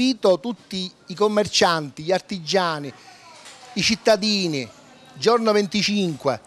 invito tutti i commercianti, gli artigiani, i cittadini, giorno 25,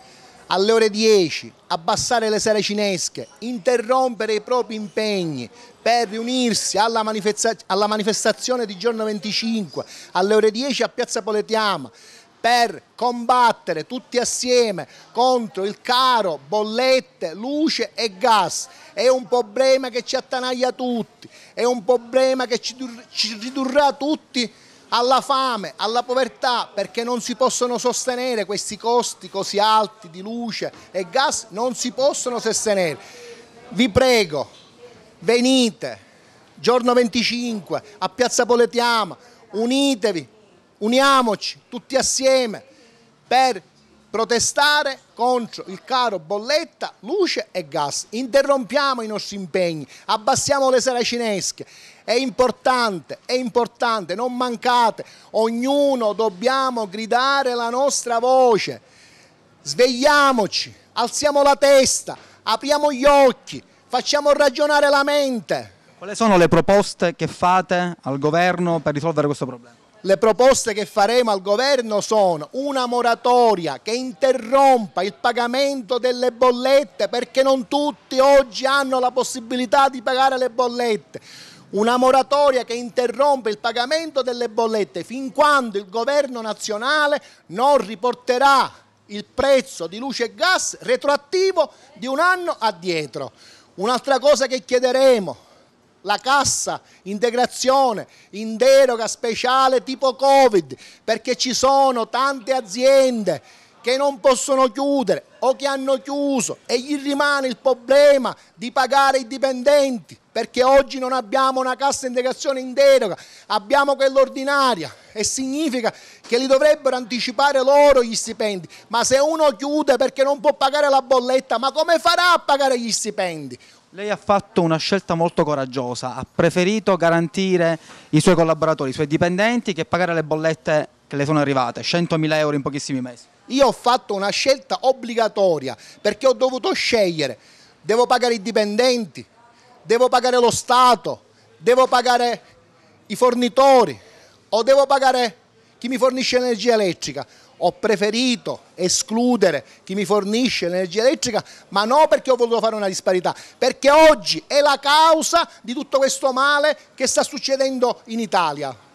alle ore 10, abbassare le sere cinesche, interrompere i propri impegni per riunirsi alla, manifesta alla manifestazione di giorno 25, alle ore 10 a Piazza Poletiama, per combattere tutti assieme contro il caro bollette, luce e gas è un problema che ci attanaglia tutti, è un problema che ci, ci ridurrà tutti alla fame, alla povertà, perché non si possono sostenere questi costi così alti di luce e gas, non si possono sostenere. Vi prego, venite giorno 25 a Piazza Poletiama, unitevi, uniamoci tutti assieme per protestare contro il caro bolletta, luce e gas. Interrompiamo i nostri impegni, abbassiamo le saracinesche. È importante, è importante, non mancate. Ognuno dobbiamo gridare la nostra voce. Svegliamoci, alziamo la testa, apriamo gli occhi, facciamo ragionare la mente. Quali sono le proposte che fate al governo per risolvere questo problema? le proposte che faremo al governo sono una moratoria che interrompa il pagamento delle bollette perché non tutti oggi hanno la possibilità di pagare le bollette. Una moratoria che interrompe il pagamento delle bollette fin quando il governo nazionale non riporterà il prezzo di luce e gas retroattivo di un anno addietro. Un'altra cosa che chiederemo la cassa integrazione in deroga speciale tipo Covid, perché ci sono tante aziende che non possono chiudere o che hanno chiuso e gli rimane il problema di pagare i dipendenti perché oggi non abbiamo una cassa integrazione in deroga, abbiamo quell'ordinaria e significa che li dovrebbero anticipare loro gli stipendi, ma se uno chiude perché non può pagare la bolletta, ma come farà a pagare gli stipendi? Lei ha fatto una scelta molto coraggiosa, ha preferito garantire i suoi collaboratori, i suoi dipendenti che pagare le bollette che le sono arrivate, 100.000 euro in pochissimi mesi. Io ho fatto una scelta obbligatoria perché ho dovuto scegliere, devo pagare i dipendenti, devo pagare lo Stato, devo pagare i fornitori o devo pagare chi mi fornisce energia elettrica ho preferito escludere chi mi fornisce l'energia elettrica, ma non perché ho voluto fare una disparità, perché oggi è la causa di tutto questo male che sta succedendo in Italia.